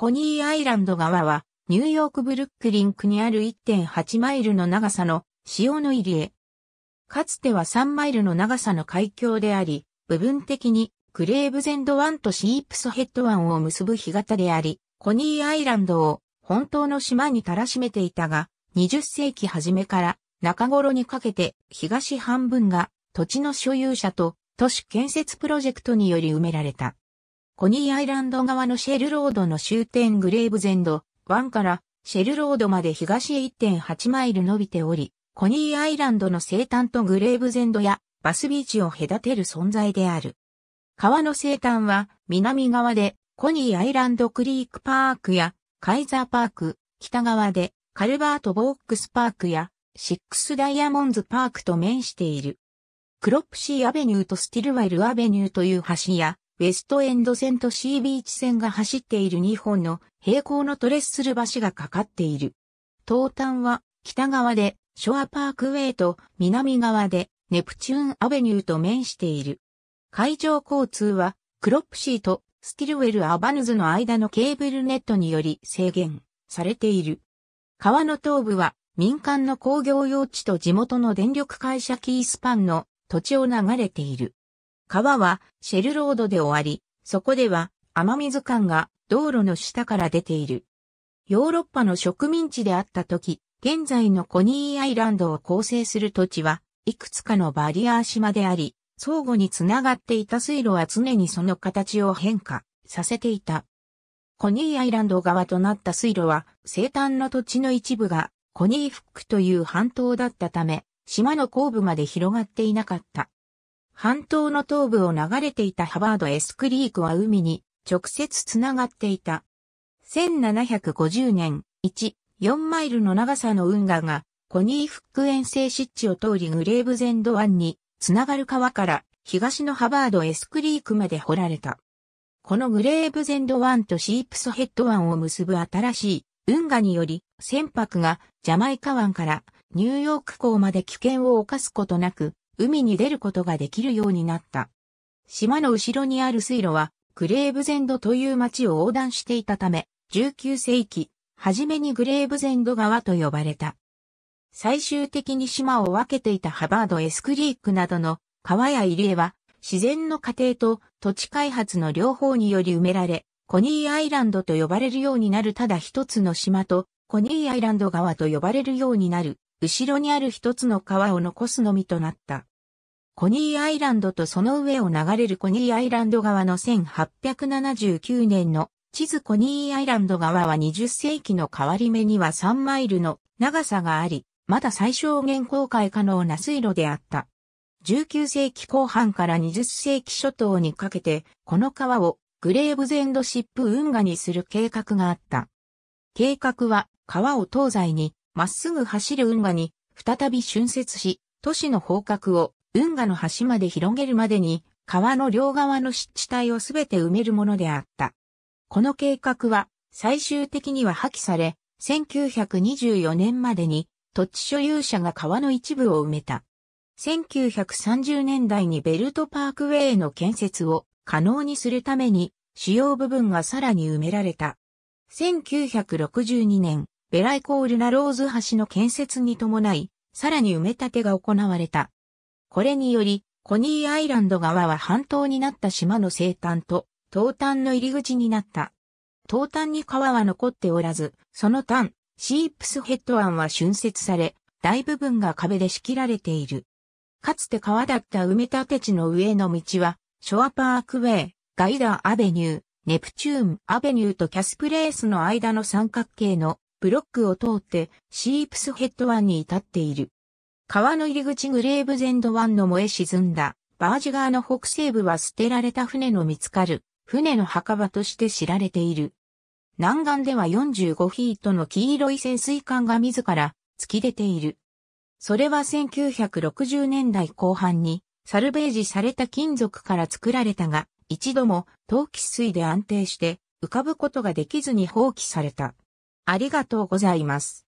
コニーアイランド側は、ニューヨークブルックリン区にある1.8マイルの長さの潮の入りへ。かつては3マイルの長さの海峡であり、部分的にクレーブゼンド湾とシープスヘッド湾を結ぶ干潟であり、コニーアイランドを本当の島にたらしめていたが、20世紀初めから中頃にかけて東半分が土地の所有者と都市建設プロジェクトにより埋められた。コニーアイランド側のシェルロードの終点グレーブゼンド1からシェルロードまで東へ1.8マイル伸びており、コニーアイランドの西端とグレーブゼンドやバスビーチを隔てる存在である。川の西端は南側でコニーアイランドクリークパークやカイザーパーク、北側でカルバートボックスパークやシックスダイヤモンズパークと面している。クロップシーアベニューとスティルワイルアベニューという橋やウェストエンド線とシービーチ線が走っている2本の平行のトレッスル橋がかかっている。東端は北側でショアパークウェイと南側でネプチューンアベニューと面している。海上交通はクロップシーとスティルウェル・アバヌズの間のケーブルネットにより制限されている。川の東部は民間の工業用地と地元の電力会社キースパンの土地を流れている。川はシェルロードで終わり、そこでは雨水管が道路の下から出ている。ヨーロッパの植民地であった時、現在のコニーアイランドを構成する土地は、いくつかのバリアー島であり、相互につながっていた水路は常にその形を変化させていた。コニーアイランド側となった水路は、西端の土地の一部がコニーフックという半島だったため、島の後部まで広がっていなかった。半島の東部を流れていたハバード・エスクリークは海に直接つながっていた。1750年、1、4マイルの長さの運河が、コニーフック遠征湿地を通りグレーブゼンド湾に、つながる川から東のハバード・エスクリークまで掘られた。このグレーブゼンド湾とシープソヘッド湾を結ぶ新しい運河により、船舶がジャマイカ湾からニューヨーク港まで危険を冒すことなく、海に出ることができるようになった。島の後ろにある水路は、グレーブゼンドという町を横断していたため、19世紀、初めにグレーブゼンド川と呼ばれた。最終的に島を分けていたハバード・エスクリークなどの川や入江は自然の過程と土地開発の両方により埋められ、コニーアイランドと呼ばれるようになるただ一つの島とコニーアイランド川と呼ばれるようになる、後ろにある一つの川を残すのみとなった。コニーアイランドとその上を流れるコニーアイランド川の1879年の地図コニーアイランド川は20世紀の変わり目には3マイルの長さがあり、まだ最小限公開可能な水路であった。19世紀後半から20世紀初頭にかけて、この川をグレーブゼンドシップ運河にする計画があった。計画は川を東西にまっすぐ走る運河に再び浚渫し、都市の方角を運河の端まで広げるまでに、川の両側の湿地帯をすべて埋めるものであった。この計画は、最終的には破棄され、1924年までに土地所有者が川の一部を埋めた。1930年代にベルトパークウェイの建設を可能にするために、主要部分がさらに埋められた。1962年、ベライコールナローズ橋の建設に伴い、さらに埋め立てが行われた。これにより、コニーアイランド側は半島になった島の西端と、東端の入り口になった。東端に川は残っておらず、その端、シープスヘッド湾は浚渫され、大部分が壁で仕切られている。かつて川だった埋め立て地の上の道は、ショアパークウェイ、ガイダーアベニュー、ネプチューンアベニューとキャスプレースの間の三角形のブロックを通ってシープスヘッド湾に至っている。川の入り口グレーブゼンド湾の燃え沈んだ、バージ川の北西部は捨てられた船の見つかる、船の墓場として知られている。南岸では45フィートの黄色い潜水艦が自ら突き出ている。それは1960年代後半にサルベージされた金属から作られたが、一度も陶器水で安定して浮かぶことができずに放棄された。ありがとうございます。